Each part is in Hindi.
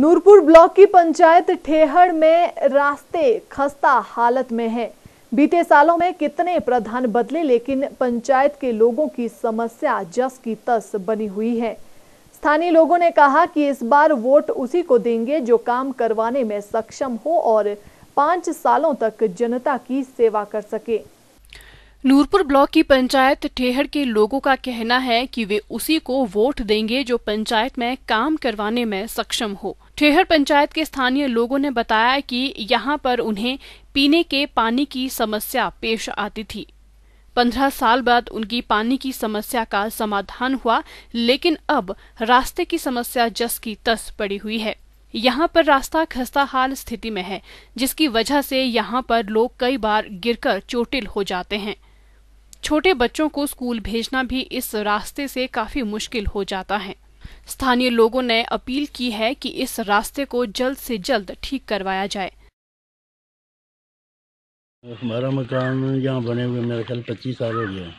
नूरपुर ब्लॉक की पंचायत ठेहड़ में रास्ते खस्ता हालत में है बीते सालों में कितने प्रधान बदले लेकिन पंचायत के लोगों की समस्या जस की तस बनी हुई है स्थानीय लोगों ने कहा कि इस बार वोट उसी को देंगे जो काम करवाने में सक्षम हो और पांच सालों तक जनता की सेवा कर सके नूरपुर ब्लॉक की पंचायत ठेहड़ के लोगों का कहना है कि वे उसी को वोट देंगे जो पंचायत में काम करवाने में सक्षम हो ठेहड़ पंचायत के स्थानीय लोगों ने बताया कि यहाँ पर उन्हें पीने के पानी की समस्या पेश आती थी पंद्रह साल बाद उनकी पानी की समस्या का समाधान हुआ लेकिन अब रास्ते की समस्या जस की तस पड़ी हुई है यहाँ पर रास्ता खस्ता हाल स्थिति में है जिसकी वजह से यहाँ पर लोग कई बार गिरकर चोटिल हो जाते हैं छोटे बच्चों को स्कूल भेजना भी इस रास्ते से काफी मुश्किल हो जाता है स्थानीय लोगों ने अपील की है कि इस रास्ते को जल्द से जल्द ठीक करवाया जाए हमारा मकान यहाँ बने हुए मेरा ख्याल पच्चीस साल हो गया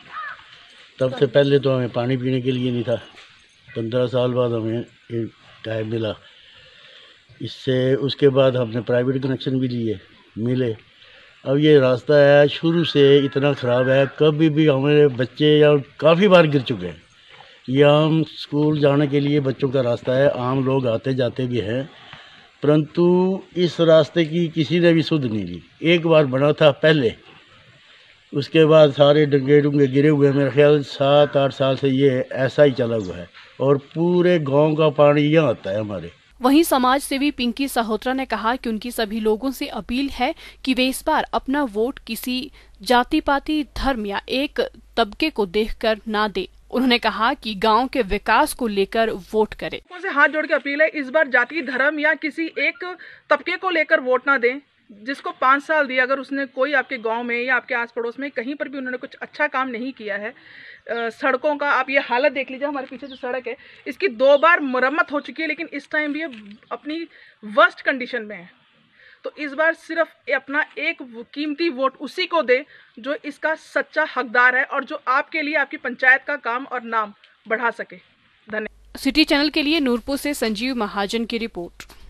तब से पहले तो हमें पानी पीने के लिए नहीं था पंद्रह साल बाद हमें टाइम मिला इससे उसके बाद हमने प्राइवेट कनेक्शन भी लिए मिले अब ये रास्ता है शुरू से इतना ख़राब है कभी भी हमारे बच्चे या काफ़ी बार गिर चुके हैं यह आम स्कूल जाने के लिए बच्चों का रास्ता है आम लोग आते जाते भी हैं परंतु इस रास्ते की किसी ने भी सुध नहीं ली एक बार बना था पहले उसके बाद सारे डंगे डुंगे गिरे हुए हैं मेरे ख्याल सात आठ साल से ये ऐसा ही चला हुआ है और पूरे गांव का पानी यहाँ आता है हमारे वहीं समाज सेवी पिंकी सहोत्रा ने कहा कि उनकी सभी लोगों से अपील है कि वे इस बार अपना वोट किसी जाति पाति धर्म या एक तबके को देखकर ना दे उन्होंने कहा कि गांव के विकास को लेकर वोट करें उनसे हाथ जोड़ के अपील है इस बार जाति धर्म या किसी एक तबके को लेकर वोट ना दें जिसको पाँच साल दिया अगर उसने कोई आपके गांव में या आपके आस पड़ोस में कहीं पर भी उन्होंने कुछ अच्छा काम नहीं किया है आ, सड़कों का आप ये हालत देख लीजिए हमारे पीछे जो सड़क है इसकी दो बार मरम्मत हो चुकी है लेकिन इस टाइम भी ये अपनी वर्स्ट कंडीशन में है तो इस बार सिर्फ अपना एक कीमती वोट उसी को दे जो इसका सच्चा हकदार है और जो आपके लिए आपकी पंचायत का काम और नाम बढ़ा सके धन्यवाद सिटी चैनल के लिए नूरपुर से संजीव महाजन की रिपोर्ट